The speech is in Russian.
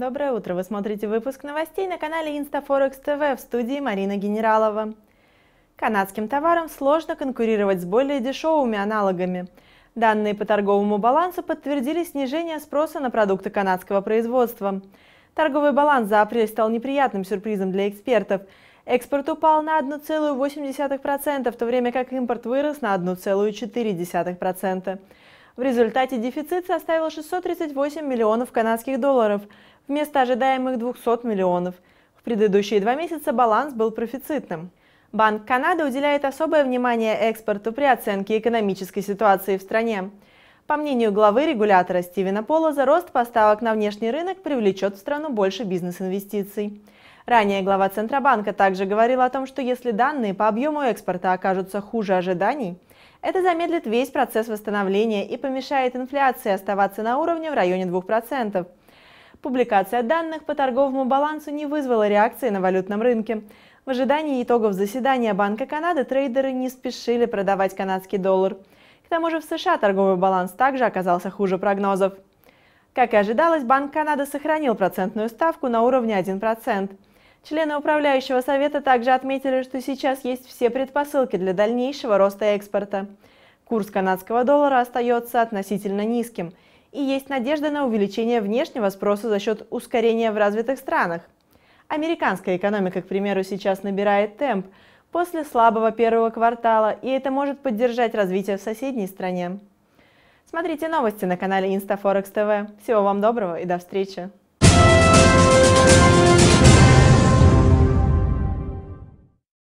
Доброе утро! Вы смотрите выпуск новостей на канале Инстафорекс ТВ в студии Марина Генералова. Канадским товарам сложно конкурировать с более дешевыми аналогами. Данные по торговому балансу подтвердили снижение спроса на продукты канадского производства. Торговый баланс за апрель стал неприятным сюрпризом для экспертов. Экспорт упал на 1,8%, в то время как импорт вырос на 1,4%. В результате дефицит составил 638 миллионов канадских долларов вместо ожидаемых 200 миллионов. В предыдущие два месяца баланс был профицитным. Банк Канады уделяет особое внимание экспорту при оценке экономической ситуации в стране. По мнению главы регулятора Стивена Полоза, рост поставок на внешний рынок привлечет в страну больше бизнес-инвестиций. Ранее глава Центробанка также говорил о том, что если данные по объему экспорта окажутся хуже ожиданий, это замедлит весь процесс восстановления и помешает инфляции оставаться на уровне в районе 2%. Публикация данных по торговому балансу не вызвала реакции на валютном рынке. В ожидании итогов заседания Банка Канады трейдеры не спешили продавать канадский доллар. К тому же в США торговый баланс также оказался хуже прогнозов. Как и ожидалось, Банк Канады сохранил процентную ставку на уровне 1%. Члены управляющего совета также отметили, что сейчас есть все предпосылки для дальнейшего роста экспорта. Курс канадского доллара остается относительно низким, и есть надежда на увеличение внешнего спроса за счет ускорения в развитых странах. Американская экономика, к примеру, сейчас набирает темп после слабого первого квартала, и это может поддержать развитие в соседней стране. Смотрите новости на канале InstaForex TV. Всего вам доброго и до встречи!